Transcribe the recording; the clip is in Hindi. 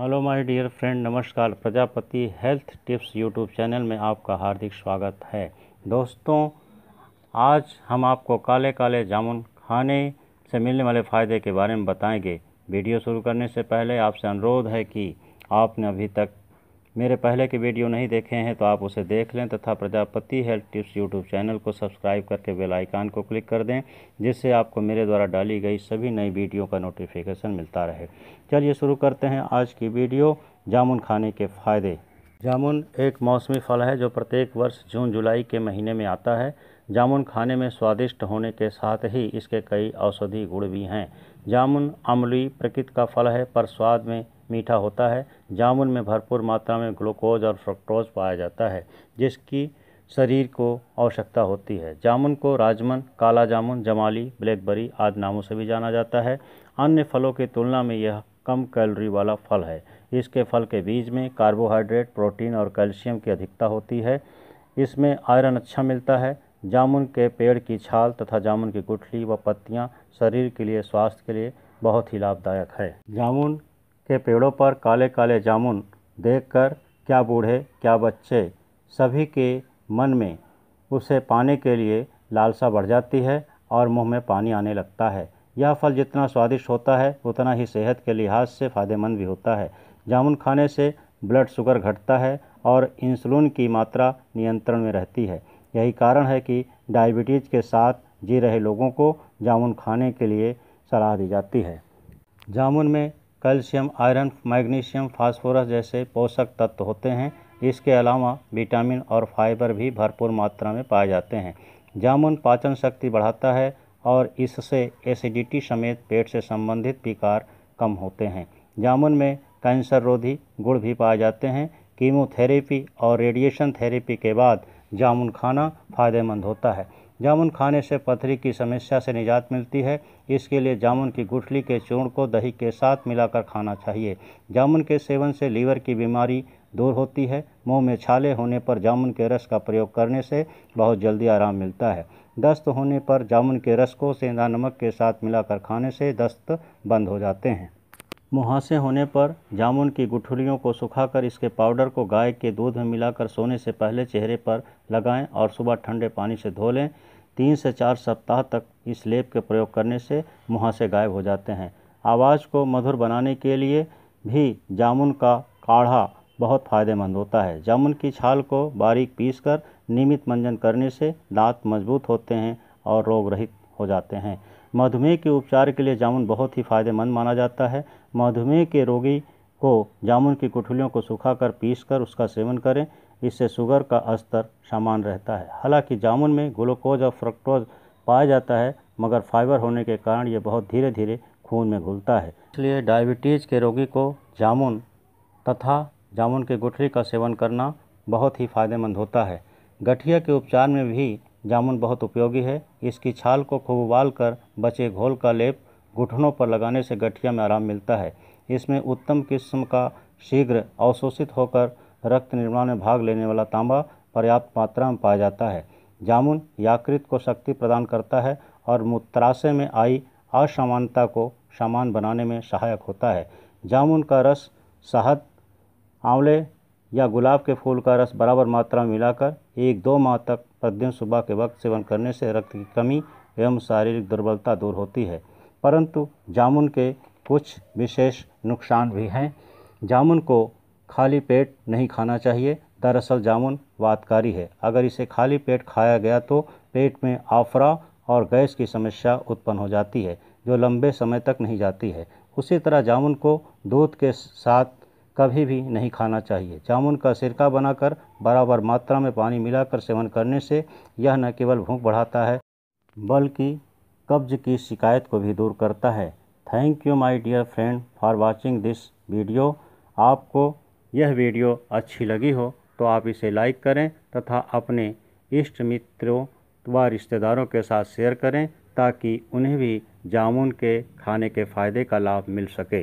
हेलो माय डियर फ्रेंड नमस्कार Prajapati health tips YouTube channel में आपका हार्दिक स्वागत है दोस्तों आज हम आपको काले काले जामुन खाने से मिलने वाले फ़ायदे के बारे में बताएंगे वीडियो शुरू करने से पहले आपसे अनुरोध है कि आपने अभी तक मेरे पहले के वीडियो नहीं देखे हैं तो आप उसे देख लें तथा Prajapati health tips YouTube channel को सब्सक्राइब करके बेल आइकान को क्लिक कर दें जिससे आपको मेरे द्वारा डाली गई सभी नई वीडियो का नोटिफिकेशन मिलता रहे चलिए शुरू करते हैं आज की वीडियो जामुन खाने के फ़ायदे जामुन एक मौसमी फल है जो प्रत्येक वर्ष जून जुलाई के महीने में आता है जामुन खाने में स्वादिष्ट होने के साथ ही इसके कई औषधि गुण भी हैं जामुन अम्ली प्रकृति का फल है पर स्वाद में मीठा होता है जामुन में भरपूर मात्रा में ग्लूकोज और फ्रक्टोज पाया जाता है जिसकी शरीर को आवश्यकता होती है जामुन को राजमन काला जामुन जमाली ब्लैकबेरी आदि नामों से भी जाना जाता है अन्य फलों की तुलना में यह कम कैलोरी वाला फल है इसके फल के बीज में कार्बोहाइड्रेट प्रोटीन और कैल्शियम की अधिकता होती है इसमें आयरन अच्छा मिलता है जामुन के पेड़ की छाल तथा जामुन की गुठली व पत्तियां शरीर के लिए स्वास्थ्य के लिए बहुत ही लाभदायक है जामुन के पेड़ों पर काले काले जामुन देखकर क्या बूढ़े क्या बच्चे सभी के मन में उसे पाने के लिए लालसा बढ़ जाती है और मुंह में पानी आने लगता है यह फल जितना स्वादिष्ट होता है उतना ही सेहत के लिहाज से फ़ायदेमंद भी होता है जामुन खाने से ब्लड शुगर घटता है और इंसुलिन की मात्रा नियंत्रण में रहती है यही कारण है कि डायबिटीज़ के साथ जी रहे लोगों को जामुन खाने के लिए सलाह दी जाती है जामुन में कैल्शियम आयरन मैग्नीशियम फास्फोरस जैसे पोषक तत्व होते हैं इसके अलावा विटामिन और फाइबर भी भरपूर मात्रा में पाए जाते हैं जामुन पाचन शक्ति बढ़ाता है और इससे एसिडिटी समेत पेट से संबंधित विकार कम होते हैं जामुन में कैंसर रोधी गुड़ भी पाए जाते हैं कीमोथेरेपी और रेडिएशन थेरेपी के बाद जामुन खाना फ़ायदेमंद होता है जामुन खाने से पथरी की समस्या से निजात मिलती है इसके लिए जामुन की गुठली के चूर्ण को दही के साथ मिलाकर खाना चाहिए जामुन के सेवन से लीवर की बीमारी दूर होती है मुंह में छाले होने पर जामुन के रस का प्रयोग करने से बहुत जल्दी आराम मिलता है दस्त होने पर जामुन के रस को सेंधा नमक के साथ मिलाकर खाने से दस्त बंद हो जाते हैं मुहासे होने पर जामुन की गुठलियों को सुखाकर इसके पाउडर को गाय के दूध में मिलाकर सोने से पहले चेहरे पर लगाएं और सुबह ठंडे पानी से धो लें तीन से चार सप्ताह तक इस लेप के प्रयोग करने से मुहासे गायब हो जाते हैं आवाज़ को मधुर बनाने के लिए भी जामुन का काढ़ा बहुत फ़ायदेमंद होता है जामुन की छाल को बारीक पीस कर नियमित मंजन करने से दांत मजबूत होते हैं और रोग रहित हो जाते हैं मधुमेह के उपचार के लिए जामुन बहुत ही फायदेमंद माना जाता है मधुमेह के रोगी को जामुन की गुठलियों को सुखाकर पीसकर उसका सेवन करें इससे शुगर का स्तर सामान रहता है हालांकि जामुन में ग्लूकोज और फ्रक्टोज पाया जाता है मगर फाइबर होने के कारण ये बहुत धीरे धीरे खून में घुलता है इसलिए डायबिटीज़ के रोगी को जामुन तथा जामुन के गुठली का सेवन करना बहुत ही फायदेमंद होता है गठिया के उपचार में भी जामुन बहुत उपयोगी है इसकी छाल को खूब उबाल कर बचे घोल का लेप घुटनों पर लगाने से गठिया में आराम मिलता है इसमें उत्तम किस्म का शीघ्र अवशोषित होकर रक्त निर्माण में भाग लेने वाला तांबा पर्याप्त मात्रा में पाया जाता है जामुन याकृत को शक्ति प्रदान करता है और मूत्राशय में आई असमानता को सामान बनाने में सहायक होता है जामुन का रस शहद आंवले या गुलाब के फूल का रस बराबर मात्रा में मिलाकर एक दो माह तक प्रतिदिन सुबह के वक्त सेवन करने से रक्त की कमी एवं शारीरिक दुर्बलता दूर होती है परंतु जामुन के कुछ विशेष नुकसान भी हैं जामुन को खाली पेट नहीं खाना चाहिए दरअसल जामुन वातकारी है अगर इसे खाली पेट खाया गया तो पेट में आफरा और गैस की समस्या उत्पन्न हो जाती है जो लंबे समय तक नहीं जाती है उसी तरह जामुन को दूध के साथ कभी भी नहीं खाना चाहिए जामुन का सिरका बनाकर बराबर मात्रा में पानी मिलाकर सेवन करने से यह न केवल भूख बढ़ाता है बल्कि कब्ज की शिकायत को भी दूर करता है thank you my dear friend for watching this video आपको यह वीडियो अच्छी लगी हो तो आप इसे लाइक करें तथा अपने इष्ट मित्रों व रिश्तेदारों के साथ शेयर करें ताकि उन्हें भी जामुन के खाने के फ़ायदे का लाभ मिल सके